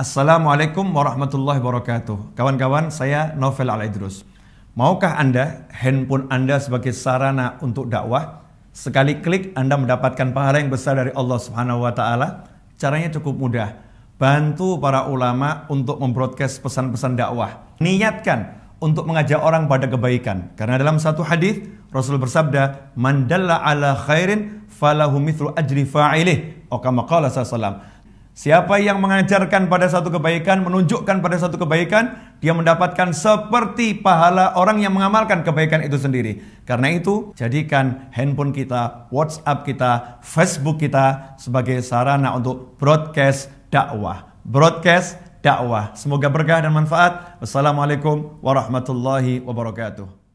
Assalamualaikum warahmatullahi wabarakatuh. Kawan-kawan, saya Novel Al-Idrus. Maukah Anda handphone Anda sebagai sarana untuk dakwah? Sekali klik Anda mendapatkan pahala yang besar dari Allah Subhanahu wa taala. Caranya cukup mudah. Bantu para ulama untuk membroadcast pesan-pesan dakwah. Niatkan untuk mengajak orang pada kebaikan. Karena dalam satu hadis Rasul bersabda, "Man ala khairin falahu mithlu ajri fa'ilih." Oh, kama qala sallallahu Siapa yang mengajarkan pada satu kebaikan, menunjukkan pada satu kebaikan, dia mendapatkan seperti pahala orang yang mengamalkan kebaikan itu sendiri. Karena itu, jadikan handphone kita, WhatsApp kita, Facebook kita sebagai sarana untuk broadcast dakwah. Broadcast dakwah. Semoga berkah dan manfaat. Wassalamualaikum warahmatullahi wabarakatuh.